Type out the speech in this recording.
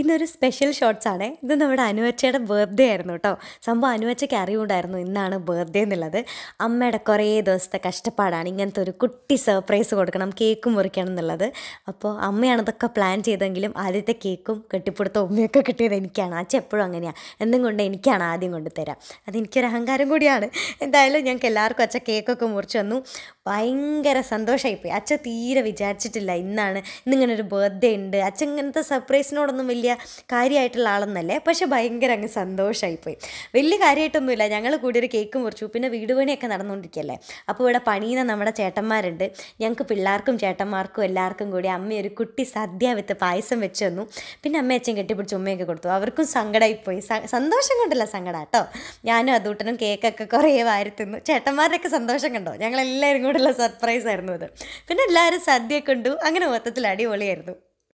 ഇന്നൊരു special shorts ആണ് ഇത് നമ്മുടെ അനുവച്ചയുടെ ബർത്ത്ഡേ ആയിരുന്നു കേട്ടോ സംഭവം അനുവച്ചയ്ക്ക് അറിവുണ്ടായിരുന്നു ഇന്നാണ് ബർത്ത്ഡേ എന്നുള്ളത് അമ്മയുടെ കുറേ ദിവസത്തെ കഷ്ടപ്പാടാണ് ഇങ്ങനത്തെ ഒരു കുട്ടി സർപ്രൈസ് കൊടുക്കണം കേക്കും മുറിക്കണം എന്നുള്ളത് അപ്പോൾ അമ്മയാണ് ഇതൊക്കെ പ്ലാൻ ചെയ്തെങ്കിലും ആദ്യത്തെ കേക്കും കെട്ടിപ്പിടുത്ത ഉമ്മയൊക്കെ കിട്ടിയത് എനിക്കാണ് അച്ഛൻ എപ്പോഴും അങ്ങനെയാണ് എന്നും കൊണ്ട് എനിക്കാണ് ആദ്യം കൊണ്ട് തരാം അതെനിക്കൊരു അഹങ്കാരം കൂടിയാണ് എന്തായാലും ഞങ്ങൾക്ക് എല്ലാവർക്കും അച്ഛ കേക്കൊക്കെ മുറിച്ച് വന്നു ഭയങ്കര സന്തോഷമായിപ്പോയി അച്ഛൻ തീരെ വിചാരിച്ചിട്ടില്ല ഇന്നാണ് ഇന്നിങ്ങനൊരു ബർത്ത്ഡേ ഉണ്ട് അച്ഛൻ ഇങ്ങനത്തെ സർപ്രൈസിനോടൊന്നും വലിയ വലിയ കാര്യമായിട്ടുള്ള ആളെന്നല്ലേ പക്ഷെ ഭയങ്കര അങ്ങ് സന്തോഷമായിപ്പോയി വലിയ കാര്യമായിട്ടൊന്നുമില്ല ഞങ്ങൾ കൂടി ഒരു കേക്ക് മുറിച്ചു പിന്നെ വീട് പണിയൊക്കെ നടന്നുകൊണ്ടിരിക്കുകയല്ലേ അപ്പോൾ ഇവിടെ പണിയുന്ന നമ്മുടെ ചേട്ടന്മാരുണ്ട് ഞങ്ങൾക്ക് പിള്ളേർക്കും ചേട്ടന്മാർക്കും എല്ലാവർക്കും കൂടി അമ്മ ഒരു കുട്ടി സദ്യ വിത്ത് പായസം വെച്ച് തന്നു പിന്നെ അമ്മ അച്ഛൻ കെട്ടിപ്പിടിച്ച് ഉമ്മയൊക്കെ കൊടുത്തു അവർക്കും സങ്കടമായിപ്പോയി സന്തോഷം കൊണ്ടല്ല സങ്കടം കേട്ടോ ഞാനും അതൂട്ടനും കേക്കൊക്കെ കുറേ വാരിത്തുന്നു ചേട്ടന്മാരുടെയൊക്കെ സന്തോഷം കണ്ടോ ഞങ്ങളെല്ലാവരും കൂടെയുള്ള സർപ്രൈസ് ആയിരുന്നു അത് പിന്നെ എല്ലാവരും സദ്യ ഉണ്ടു അങ്ങനെ മൊത്തത്തിൽ അടിപൊളിയായിരുന്നു